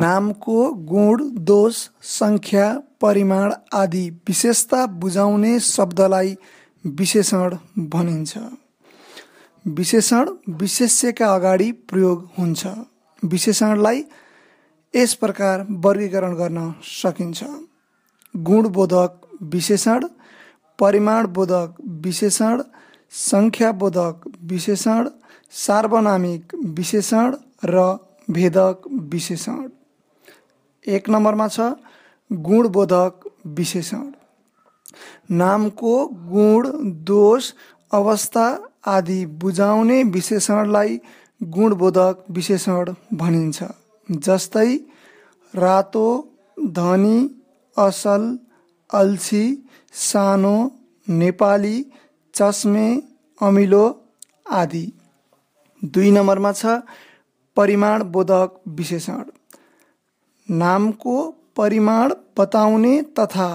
नामको गुण दोष सङ्ख्या परिमाण आदि विशेषता बुझाउने शब्दलाई विशेषण भनिन्छ विशेषण विशेष्यका अगाडि प्रयोग हुन्छ विशेषणलाई यस प्रकार वर्गीकरण गर्न सकिन्छ गुणबोधक विशेषण परिमाणबोधक विशेषण सङ्ख्याबोधक विशेषण सार्वनामिक विशेषण र भेदक विशेषण एक नम्बरमा छ गुणबोधक विशेषण नामको गुण दोष अवस्था आदि बुझाउने विशेषणलाई गुणबोधक विशेषण भनिन्छ जस्तै रातो धनी असल अल्छी सानो नेपाली चस्मे अमिलो आदि दुई नम्बरमा छ परिमाणबोधक विशेषण नामको परिमाण बताउने तथा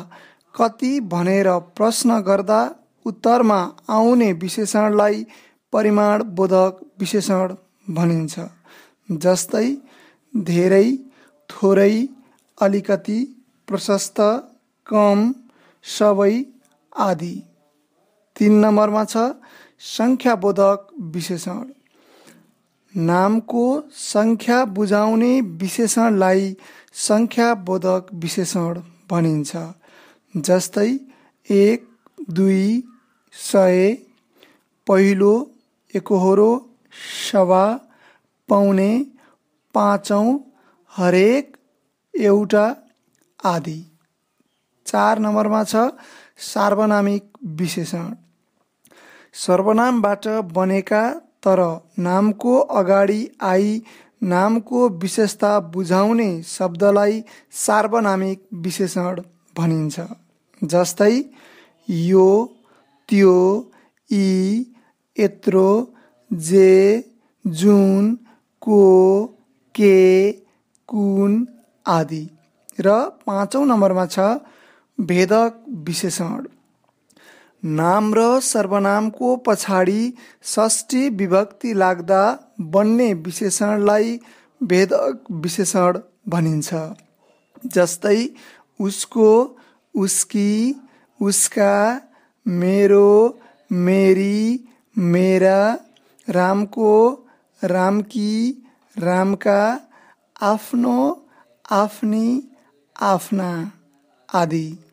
कति भनेर प्रश्न गर्दा उत्तरमा आउने विशेषणलाई बोधक विशेषण भनिन्छ जस्तै धेरै थोरै अलिकति प्रशस्त कम सबै आदि तिन नम्बरमा छ सङ्ख्याबोधक विशेषण नामको सङ्ख्या बुझाउने विशेषणलाई सङ्ख्याबोधक विशेषण भनिन्छ जस्तै एक दुई सय पहिलो एकहोरो सवा पाउने पाँचौँ हरेक एउटा आदि चार नम्बरमा छ सार्वनामिक विशेषण सर्वनामबाट बनेका तर नामको अगाडि आई नामको विशेषता बुझाउने शब्दलाई सार्वनामिक विशेषण भनिन्छ जस्तै यो त्यो यी यत्रो जे जुन को के कुन आदि र पाँचौँ नम्बरमा छ भेदक विशेषण नाम र सर्वनामको पछाडि षष्ठी विभक्ति लाग्दा बन्ने विशेषणलाई भेदक विशेषण भनिन्छ जस्तै उसको उसकी उसका मेरो मेरी मेरा रामको रामकी रामका आफ्नो आफ्नी आफ्ना आदि